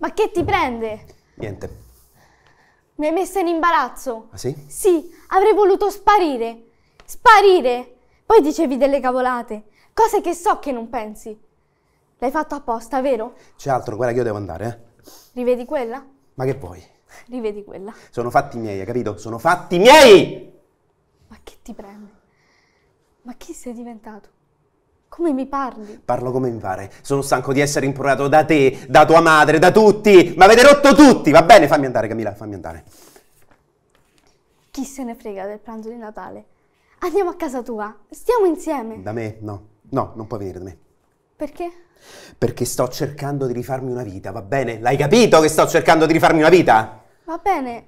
Ma che ti prende? Niente. Mi hai messa in imbarazzo. Ah sì? Sì, avrei voluto sparire. Sparire! Poi dicevi delle cavolate, cose che so che non pensi. L'hai fatto apposta, vero? C'è altro, guarda che io devo andare, eh. Rivedi quella? Ma che vuoi? Rivedi quella. Sono fatti miei, hai capito? Sono fatti miei! Ma che ti prende? Ma chi sei diventato? Come mi parli? Parlo come mi pare. Sono stanco di essere implorato da te, da tua madre, da tutti. Ma avete rotto tutti, va bene? Fammi andare, Camilla, fammi andare. Chi se ne frega del pranzo di Natale? Andiamo a casa tua, stiamo insieme. Da me? No, no, non puoi venire da me. Perché? Perché sto cercando di rifarmi una vita, va bene? L'hai capito che sto cercando di rifarmi una vita? Va bene,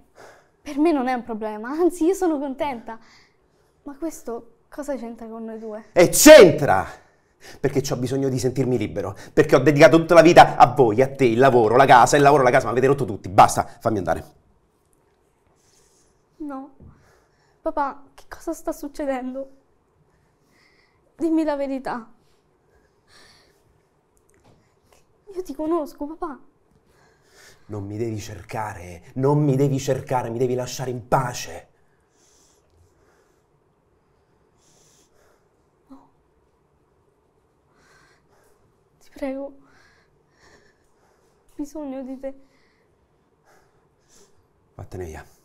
per me non è un problema, anzi io sono contenta. Ma questo cosa c'entra con noi due? E c'entra! perché ho bisogno di sentirmi libero, perché ho dedicato tutta la vita a voi, a te, il lavoro, la casa, il lavoro, la casa, ma avete rotto tutti, basta, fammi andare. No, papà, che cosa sta succedendo? Dimmi la verità. Io ti conosco, papà. Non mi devi cercare, non mi devi cercare, mi devi lasciare in pace. Prego, ho bisogno di te. Vattene via.